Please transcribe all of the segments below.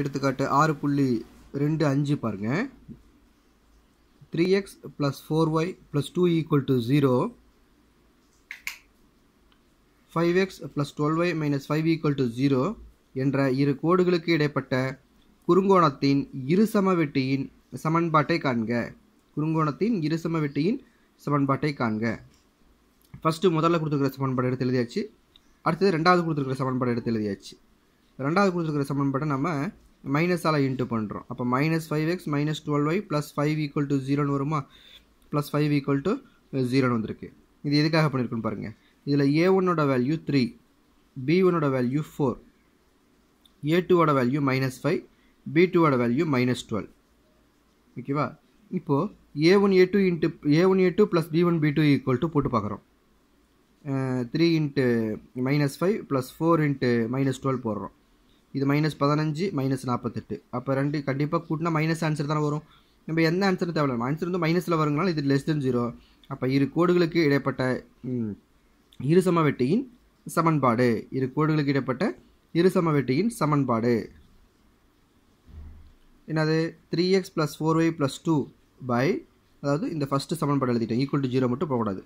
எடுத்துக்காட்டு ஆறு புள்ளி ரெண்டு அஞ்சு பாருங்கள் three x plus four y plus two equal to zero five x plus twelve y minus five equal to zero என்ற இரு கோடுகளுக்கு இடைப்பட்ட குறுங்கோணத்தின் இரு வெட்டியின் சமன்பாட்டை காண்க குறுங்கோணத்தின் இரு வெட்டியின் சமன்பாட்டை காண்க ஃபஸ்ட்டு முதல்ல கொடுத்துருக்கிற சமன்பாடு எடுத்து எழுதியாச்சு அடுத்தது ரெண்டாவது கொடுத்துருக்கிற சமன்பாடு எடுத்து எழுதியாச்சு ரெண்டாவது கொடுத்துருக்கிற சமன்பாட்டை நம்ம மைனஸால் இன்ட்டு பண்ணுறோம் அப்போ minus five x minus twelve y plus five equal to ஜீரோன்னு வருமா ப்ளஸ் ஃபைவ் ஈக்குவல் டு ஜீரோன்னு வந்திருக்கு இது எதுக்காக பண்ணியிருக்குன்னு பாருங்கள் இதில் ஏ ஒன்னோட வேல்யூ த்ரீ பி ஒன்னோட வேல்யூ ஃபோர் ஏ டூவோட வேல்யூ மைனஸ் ஃபைவ் பி டூவோட வேல்யூ மைனஸ் டுவெல் ஓகேவா இப்போது a one a two into a one a two plus b one b two equal to போட்டு பார்க்குறோம் three into minus five plus four into minus twelve போடுறோம் இது minus பதினஞ்சு minus நாற்பத்தெட்டு அப்போ ரெண்டு கண்டிப்பாக கூட்டினா மைனஸ் ஆன்சர் தானே வரும் நம்ம எந்த ஆன்சரும் தேவையில்லை ஆன்சர் வந்து மைனஸில் வருங்கனாலும் இது லெஸ் தென் ஜீரோ அப்போ இரு கோடுகளுக்கு இடைப்பட்ட இரு சமவெட்டியின் சமன்பாடு இரு கோடுகளுக்கு இடைப்பட்ட இரு சமவெட்டியின் சமன்பாடு என்னது three x plus four y plus two by அதாவது இந்த ஃபஸ்ட்டு சமன்பாடு எழுதிட்டேன் ஈக்குவல் டு ஜீரோ மட்டும் போகக்கூடாது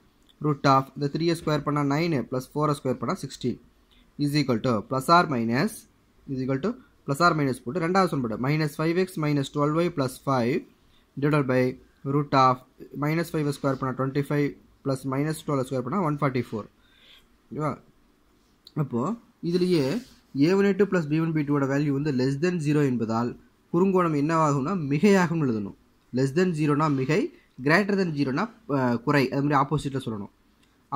ரூட் ஆஃப் இந்த த்ரீயை ஸ்கொயர் பண்ணால் நைனு ப்ளஸ் ஃபோரை ஸ்கொயர் பண்ணால் sixteen is equal to plus or minus is equal to plus or minus போட்டு ரெண்டாவது சமன்பாடு minus 5x minus 12y plus 5 divided by root of minus five square பண்ணால் five plus minus 12 square பண்ணால் four ஓகேவா அப்போது இதுலேயே இதிலேயே a1 a2 plus பி b2ஓட வேல்யூ வந்து லெஸ் தென் ஜீரோ என்பதால் குறுங்கோணம் என்னவாகும்னா மிகையாகும்னு எழுதணும் லெஸ் தென் ஜீரோனா மிகை கிரேட்டர் தென் ஜீரோனா குறை அது மாதிரி ஆப்போசிட்டில் சொல்லணும்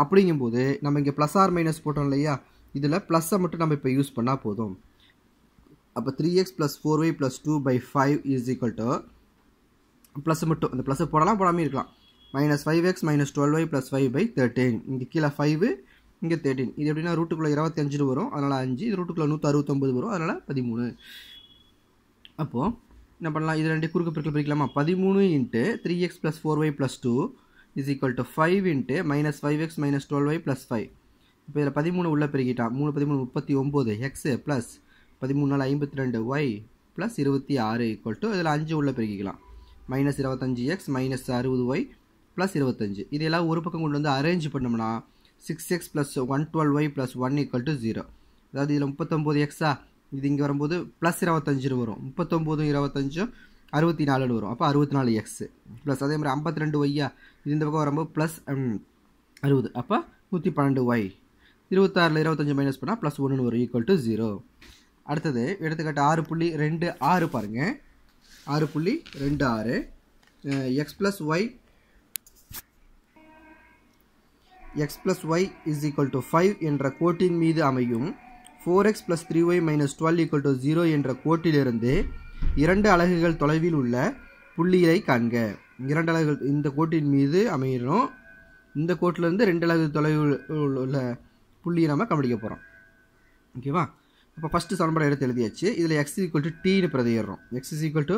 அப்படிங்கும்போது நம்ம இங்கே ப்ளஸ் ஆர் மைனஸ் போட்டோம் இல்லையா இதில் ப்ளஸ்ஸை மட்டும் நம்ம இப்போ யூஸ் பண்ணால் போதும் அப்போ three x plus four y plus two by five is equal to plus மட்டும் இந்த ப்ளஸ் போடலாம் போடாமல் இருக்கலாம் minus five x minus twelve y plus five by thirteen இங்கே கீழே ஃபைவ் இங்கே தேர்ட்டின் இது எப்படின்னா ரூட்டுக்குள்ளே இருபத்தஞ்சுன்னு வரும் அதனால் அஞ்சு ரூட்டுக்குள்ளே நூற்றி வரும் அதனால் பதிமூணு அப்போது என்ன பண்ணலாம் இது ரெண்டு குறுக்கு பிரிக்கல் பிரிக்கலாமா பதிமூணு into three x plus four y plus two is equal to five into minus five x minus twelve y plus five இப்போ இதில் பதிமூணு உள்ளே பெருக்கிட்டான் மூணு பதிமூணு முப்பத்தி ஒம்பது எக்ஸு ப்ளஸ் பதிமூணு நாள் ஐம்பத்தி ரெண்டு ஒய் ப்ளஸ் இருபத்தி ஆறு ஈக்குவல் டு இதில் அஞ்சு உள்ள பெருக்கிக்கலாம் மைனஸ் இருபத்தஞ்சு எக்ஸ் மைனஸ் அறுபது ஒய் ப்ளஸ் இருபத்தஞ்சு இதெல்லாம் ஒரு பக்கம் கொண்டு வந்து அரேஞ்ச் பண்ணோம்னா six x plus one twelve y plus one equal to zero அதாவது இதில் முப்பத்தொம்போது எக்ஸா இது இங்கே வரும்போது ப்ளஸ் இருபத்தஞ்சு வரும் முப்பத்தொம்போதும் இருபத்தஞ்சும் அறுபத்தி நாலுன்னு வரும் அப்போ அறுபத்தி நாலு எக்ஸு ப்ளஸ் அதே மாதிரி ஐம்பத்தி ரெண்டு ஒய்யா இது இந்த பக்கம் வரும்போது ப்ளஸ் அறுபது அப்போ நூற்றி பன்னெண்டு ஒய் இருபத்தாறில் இருபத்தஞ்சு மைனஸ் பண்ணால் ப்ளஸ் ஒன்றுன்னு வரும் ஈக்குவல் டு ஜீரோ அடுத்தது எடுத்துக்காட்டு ஆறு புள்ளி ரெண்டு ஆறு பாருங்கள் ஆறு புள்ளி ரெண்டு ஆறு x plus y x plus y is equal to five என்ற கோட்டின் மீது அமையும் four x plus three y minus twelve equal to zero என்ற கோட்டிலிருந்து இரண்டு அலகுகள் தொலைவில் உள்ள புள்ளியை காண்க இரண்டு அலகுகள் இந்த கோட்டின் மீது அமையணும் இந்த கோட்டிலேருந்து ரெண்டு அலகு தொலைவில் உள்ள புள்ளியை நம்ம கண்டுபிடிக்க போகிறோம் ஓகேவா இப்போ ஃபஸ்ட்டு சமன்பாடு எடுத்து எழுதியாச்சு இதில் எக்ஸ் ஈக்குவல் டு டீனு பிரதிடுறோம் x is equal to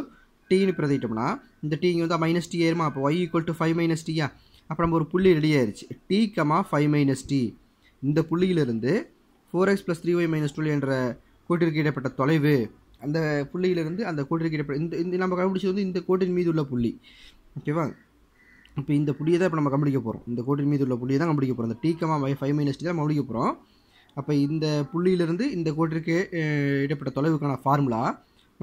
t பிரதிட்டோம்னா இந்த டீ வந்து மைனஸ் டீ ஏறுமா அப்போ y equal to five minus டீயா அப்போ நம்ம ஒரு புள்ளி ரெடி ஆயிடுச்சு t comma five minus t இந்த புள்ளியிலிருந்து four x plus three y minus two என்ற கூட்டிற்கு இடப்பட்ட தொலைவு அந்த புள்ளியிலிருந்து அந்த கூட்டிற்கு இடப்பட்ட இந்த இந்த நம்ம கண்டுபிடிச்சது வந்து இந்த கோட்டின் மீது உள்ள புள்ளி ஓகேவா இப்போ இந்த புள்ளியை தான் இப்போ நம்ம கண்டுபிடிக்க போகிறோம் இந்த கோட்டின் மீது உள்ள புள்ளியை தான் கண்டுபிடிக்க போகிறோம் இந்த t comma five minus t தான் கண்டுபிடிக்க போகிறோம் அப்போ இந்த புள்ளியிலிருந்து இந்த கோட்டிற்கு இடப்பட்ட தொலைவுக்கான formula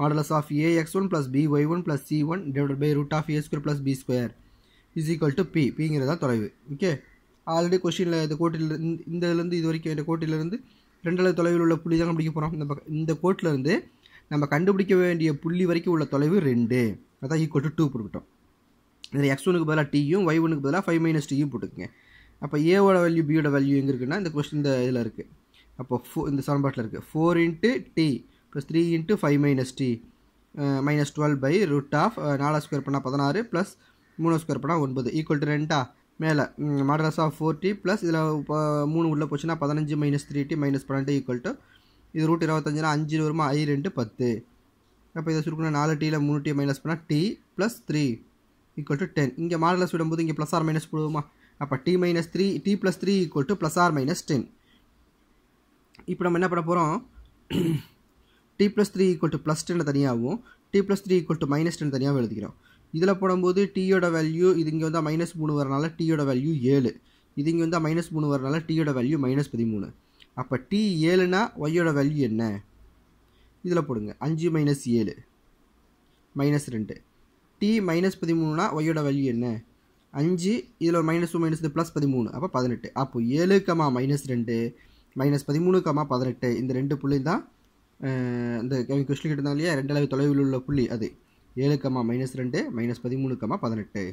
modulus of a x one plus b y one plus c one divide by root of a square plus b square is equal to p பிங்கிறது தான் தொலைவு ஓகே ஆல்ரெடி கொஷினில் இந்த கோட்டில் இந்த இதுலேருந்து இது வரைக்கும் இந்த கோட்டிலேருந்து ரெண்டளவு தொலைவில் உள்ள புள்ளி தான் கண்டுபிடிக்க போகிறோம் இந்த பக்கம் இந்த கோட்டிலேருந்து நம்ம கண்டுபிடிக்க வேண்டிய புள்ளி வரைக்கும் உள்ள தொலைவு ரெண்டு அதான் ஈக்குவல் டு டூ போட்டுக்கிட்டோம் இதில் எக்ஸ் ஒனுக்கு பதிலாக டீயும் ஒய் ஒனுக்கு பதிலாக ஃபைவ் மைனஸ் டீயும் போட்டுக்கோங்க அப்போ ஏவோட வேல்யூ பியோட வேல்யூ எங்கே இருக்குன்னா இந்த கொஸ்டின் இந்த இதில் இருக்குது அப்போ ஃபோ இந்த சமன்பாட்டில் இருக்குது four into t plus three into five minus t minus twelve by root of நாலு ஸ்கொயர் பண்ணால் பதினாறு ப்ளஸ் மூணு ஸ்கொயர் பண்ணால் ஒன்பது ஈக்குவல் டு ரெண்டா மேலே modulus of four t plus இதில் இப்போ மூணு உள்ளே போச்சுன்னா பதினஞ்சு மைனஸ் த்ரீ டி மைனஸ் பன்னெண்டு ஈக்குவல் டு இது ரூட் இருபத்தஞ்சுனா அஞ்சு வருமா ஐ ரெண்டு பத்து அப்போ இதை சுருக்கணும் நாலு டீயில் மூணு டி மைனஸ் பண்ணால் t plus three equal to ten இங்கே மாடலஸ் விடும்போது இங்கே ப்ளஸ் ஆர் மைனஸ் போடுவோமா அப்போ t minus three t plus three equal to plus or minus ten இப்போ நம்ம என்ன பண்ண போகிறோம் t plus three equal to plus ten தனியாகவும் t plus three equal to minus ten தனியாகவும் எழுதிக்கிறோம் இதில் போடும்போது டீயோட வேல்யூ இது இங்கே வந்தால் மைனஸ் மூணு வரனால டீயோட வேல்யூ ஏழு இது இங்கே வந்தால் மைனஸ் மூணு வரனால டீயோட வேல்யூ மைனஸ் பதிமூணு அப்போ டி ஏழுனா ஒய்யோட வேல்யூ என்ன இதில் போடுங்க அஞ்சு மைனஸ் ஏழு மைனஸ் ரெண்டு டி மைனஸ் பதிமூணுனா ஒய்யோட வேல்யூ என்ன அஞ்சு இதில் மைனஸ் டூ மைனஸ் ப்ளஸ் பதிமூணு அப்போ பதினெட்டு அப்போ ஏழு கமா மைனஸ் ரெண்டு மைனஸ் பதிமூணு கமா பதினெட்டு இந்த ரெண்டு புள்ளி தான் இந்த கொஸ்டின் கேட்டிருந்தாங்க இல்லையா ரெண்டு அளவு தொலைவில் உள்ள புள்ளி அது ஏழு கமா மைனஸ் ரெண்டு மைனஸ் பதிமூணு கமா பதினெட்டு